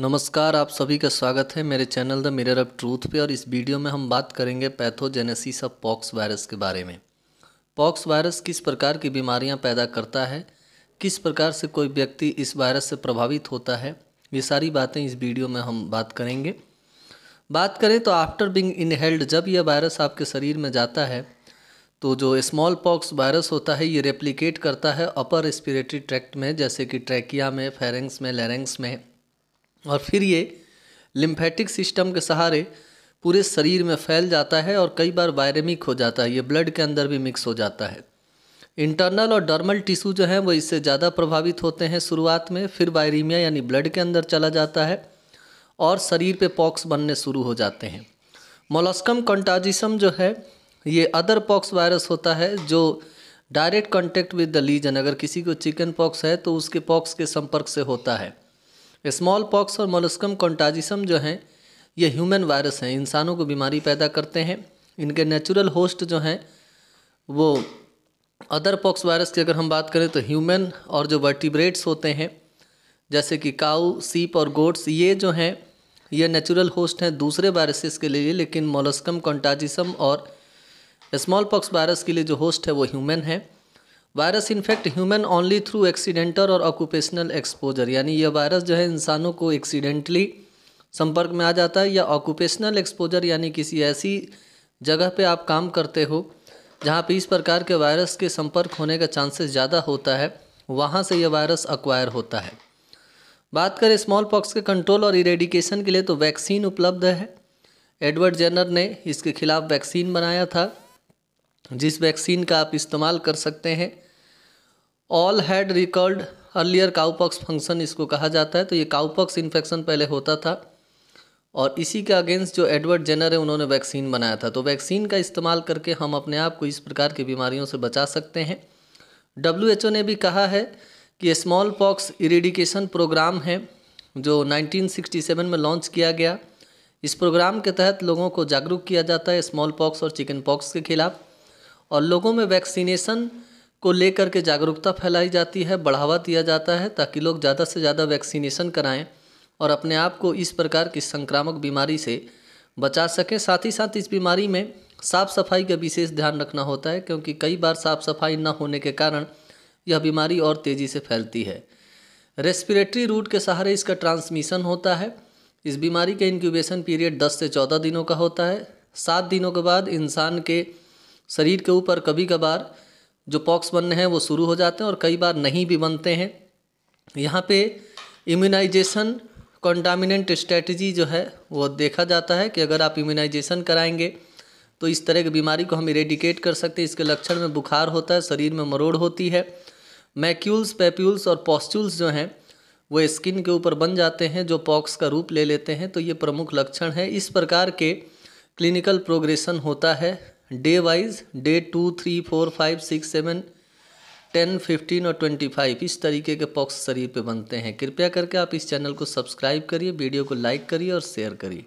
नमस्कार आप सभी का स्वागत है मेरे channel the mirror of truth पे और इस वीडियो में हम बात करेंगे पैथोजेनेसिस ऑफ पॉक्स वायरस के बारे में पॉक्स वायरस किस प्रकार की बीमारियां पैदा करता है किस प्रकार से कोई व्यक्ति इस वायरस से प्रभावित होता है ये सारी बातें इस वीडियो में हम बात करेंगे बात करें तो आफ्टर बिंग इनहेल्ड जब यह वायरस आपके शरीर में जाता है तो जो स्मॉल पॉक्स वायरस होता है ये रेप्लिकेट करता है अपर रेस्पिरेटरी ट्रैक्ट में जैसे कि ट्रैकिया में फेरेंग्स में लेरेंग्स में और फिर ये लिम्फेटिक सिस्टम के सहारे पूरे शरीर में फैल जाता है और कई बार वायरेमिक हो जाता है ये ब्लड के अंदर भी मिक्स हो जाता है इंटरनल और डर्मल टिश्यू जो हैं वो इससे ज़्यादा प्रभावित होते हैं शुरुआत में फिर वायरीमिया यानी ब्लड के अंदर चला जाता है और शरीर पे पॉक्स बनने शुरू हो जाते हैं मोलस्कम कंटाजिसम जो है ये अदर पॉक्स वायरस होता है जो direct contact with the lesion अगर किसी को चिकन पॉक्स है तो उसके पॉक्स के संपर्क से होता है स्मॉल पॉक्स और मोलस्कम कॉन्टाजिसम जो हैं ये ह्यूमन वायरस हैं इंसानों को बीमारी पैदा करते हैं इनके नेचुरल होस्ट जो हैं वो अदर पॉक्स वायरस की अगर हम बात करें तो ह्यूमन और जो वर्टिब्रेट्स होते हैं जैसे कि काऊ सीप और गोट्स ये जो हैं ये नेचुरल होस्ट हैं दूसरे वायरसेस के लिए लेकिन मोलस्कम कॉन्टाजिसम और स्मॉल पॉक्स वायरस के लिए जो होस्ट है वो ह्यूमन है virus infect human only through accidental और ऑक्यूपेशनल एक्सपोजर यानी यह वायरस जो है इंसानों को एक्सीडेंटली संपर्क में आ जाता है या ऑक्यूपेशनल एक्सपोजर यानी किसी ऐसी जगह पे आप काम करते हो जहाँ पे इस प्रकार के वायरस के संपर्क होने का चांसेस ज़्यादा होता है वहाँ से यह वायरस अक्वायर होता है बात करें स्मॉल पॉक्स के कंट्रोल और इरेडिकेशन के लिए तो वैक्सीन उपलब्ध है एडवर्ड जेनर ने इसके खिलाफ वैक्सीन बनाया था जिस वैक्सीन का आप इस्तेमाल कर सकते हैं all had record earlier cowpox function इसको कहा जाता है तो ये काउपॉक्स इन्फेक्शन पहले होता था और इसी के अगेंस्ट जो एडवर्ड जेनर है उन्होंने वैक्सीन बनाया था तो वैक्सीन का इस्तेमाल करके हम अपने आप को इस प्रकार की बीमारियों से बचा सकते हैं डब्ल्यू ने भी कहा है कि स्मॉल पॉक्स इरेडिकेशन प्रोग्राम है जो 1967 में लॉन्च किया गया इस प्रोग्राम के तहत लोगों को जागरूक किया जाता है स्मॉल पॉक्स और चिकन पॉक्स के खिलाफ और लोगों में वैक्सीनेशन को लेकर के जागरूकता फैलाई जाती है बढ़ावा दिया जाता है ताकि लोग ज़्यादा से ज़्यादा वैक्सीनेशन कराएं और अपने आप को इस प्रकार की संक्रामक बीमारी से बचा सकें साथ ही साथ इस बीमारी में साफ़ सफाई का विशेष ध्यान रखना होता है क्योंकि कई बार साफ़ सफाई न होने के कारण यह बीमारी और तेज़ी से फैलती है रेस्पिरेटरी रूट के सहारे इसका ट्रांसमिशन होता है इस बीमारी का इंक्यूबेशन पीरियड 10 से 14 दिनों का होता है सात दिनों के बाद इंसान के शरीर के ऊपर कभी कभार जो पॉक्स बनने हैं वो शुरू हो जाते हैं और कई बार नहीं भी बनते हैं यहाँ पे इम्यूनाइजेशन कॉन्टामिनेंट स्ट्रेटजी जो है वो देखा जाता है कि अगर आप इम्यूनाइजेशन कराएंगे तो इस तरह की बीमारी को हम इरेडिकेट कर सकते हैं इसके लक्षण में बुखार होता है शरीर में मरोड़ होती है मैक्यूल्स पेप्यूल्स और पॉस्ट्यूल्स जो हैं वो स्किन के ऊपर बन जाते हैं जो पॉक्स का रूप ले लेते हैं तो ये प्रमुख लक्षण है इस प्रकार के क्लिनिकल प्रोग्रेशन होता है day wise day two three four five six seven ten fifteen और ट्वेंटी फाइव इस तरीके के पॉक्स शरीर पे बनते हैं कृपया करके आप इस चैनल को सब्सक्राइब करिए वीडियो को लाइक करिए और शेयर करिए